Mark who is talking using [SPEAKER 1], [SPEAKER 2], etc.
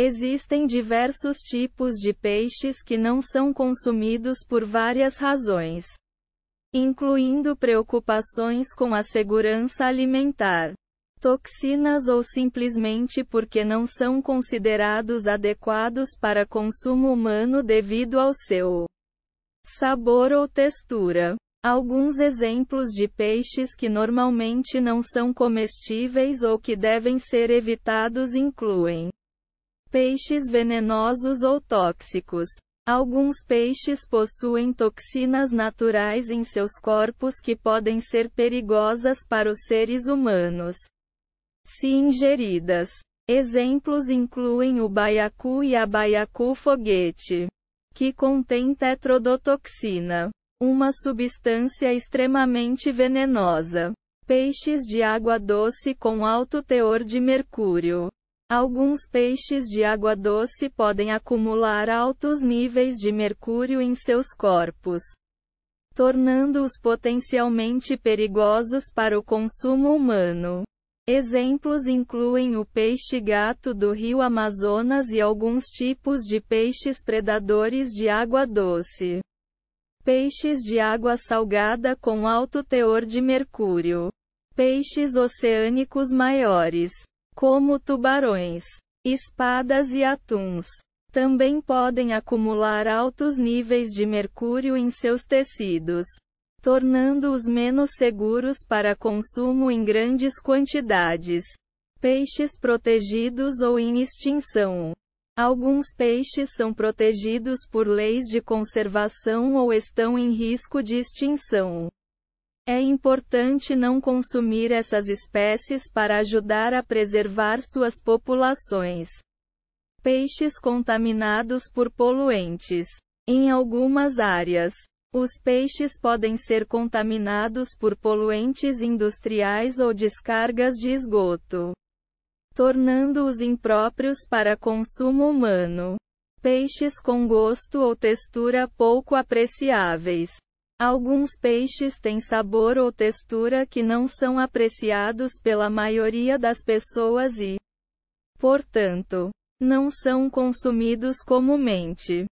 [SPEAKER 1] Existem diversos tipos de peixes que não são consumidos por várias razões, incluindo preocupações com a segurança alimentar, toxinas ou simplesmente porque não são considerados adequados para consumo humano devido ao seu sabor ou textura. Alguns exemplos de peixes que normalmente não são comestíveis ou que devem ser evitados incluem Peixes venenosos ou tóxicos. Alguns peixes possuem toxinas naturais em seus corpos que podem ser perigosas para os seres humanos. Se ingeridas. Exemplos incluem o baiacu e a baiacu foguete, que contém tetrodotoxina, uma substância extremamente venenosa. Peixes de água doce com alto teor de mercúrio Alguns peixes de água doce podem acumular altos níveis de mercúrio em seus corpos, tornando-os potencialmente perigosos para o consumo humano. Exemplos incluem o peixe-gato do rio Amazonas e alguns tipos de peixes predadores de água doce. Peixes de água salgada com alto teor de mercúrio. Peixes oceânicos maiores como tubarões, espadas e atuns, também podem acumular altos níveis de mercúrio em seus tecidos, tornando-os menos seguros para consumo em grandes quantidades. Peixes protegidos ou em extinção. Alguns peixes são protegidos por leis de conservação ou estão em risco de extinção. É importante não consumir essas espécies para ajudar a preservar suas populações. Peixes contaminados por poluentes. Em algumas áreas, os peixes podem ser contaminados por poluentes industriais ou descargas de esgoto, tornando-os impróprios para consumo humano. Peixes com gosto ou textura pouco apreciáveis Alguns peixes têm sabor ou textura que não são apreciados pela maioria das pessoas e, portanto, não são consumidos comumente.